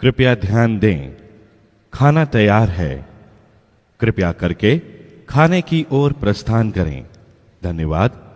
कृपया ध्यान दें खाना तैयार है कृपया करके खाने की ओर प्रस्थान करें धन्यवाद